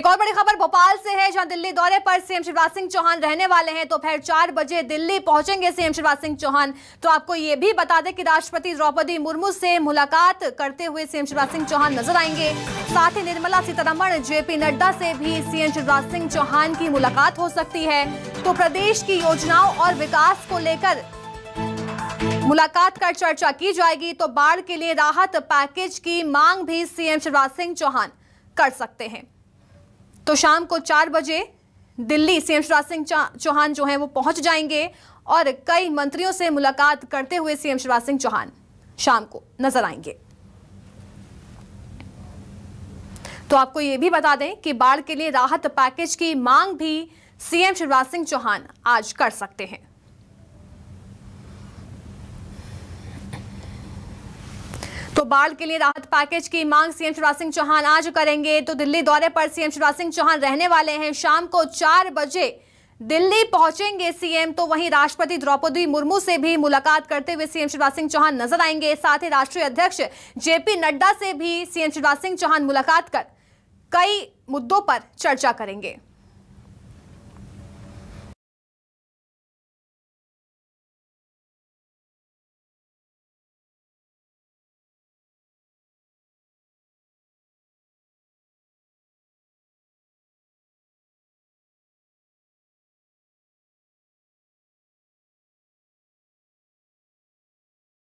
एक और बड़ी खबर भोपाल से है जहां दिल्ली दौरे पर सीएम शिवराज सिंह चौहान रहने वाले हैं तो फिर चार बजे दिल्ली पहुंचेंगे सीएम शिवराज सिंह चौहान तो आपको यह भी बता दें कि राष्ट्रपति द्रौपदी मुर्मू से मुलाकात करते हुए सीएम शिवराज सिंह चौहान नजर आएंगे साथ ही निर्मला सीतारमण जेपी नड्डा से भी सीएम शिवराज सिंह चौहान की मुलाकात हो सकती है तो प्रदेश की योजनाओं और विकास को लेकर मुलाकात कर चर्चा की जाएगी तो बाढ़ के लिए राहत पैकेज की मांग भी सीएम शिवराज सिंह चौहान कर सकते हैं तो शाम को चार बजे दिल्ली सीएम शिवराज सिंह चौहान जो हैं वो पहुंच जाएंगे और कई मंत्रियों से मुलाकात करते हुए सीएम शिवराज सिंह चौहान शाम को नजर आएंगे तो आपको ये भी बता दें कि बाढ़ के लिए राहत पैकेज की मांग भी सीएम शिवराज सिंह चौहान आज कर सकते हैं तो बाढ़ के लिए राहत पैकेज की मांग सीएम शिवराज सिंह चौहान आज करेंगे तो दिल्ली दौरे पर सीएम शिवराज सिंह चौहान रहने वाले हैं शाम को चार बजे दिल्ली पहुंचेंगे सीएम तो वहीं राष्ट्रपति द्रौपदी मुर्मू से भी मुलाकात करते हुए सीएम शिवराज सिंह चौहान नजर आएंगे साथ ही राष्ट्रीय अध्यक्ष जेपी नड्डा से भी सीएम शिवराज सिंह चौहान मुलाकात कर कई मुद्दों पर चर्चा करेंगे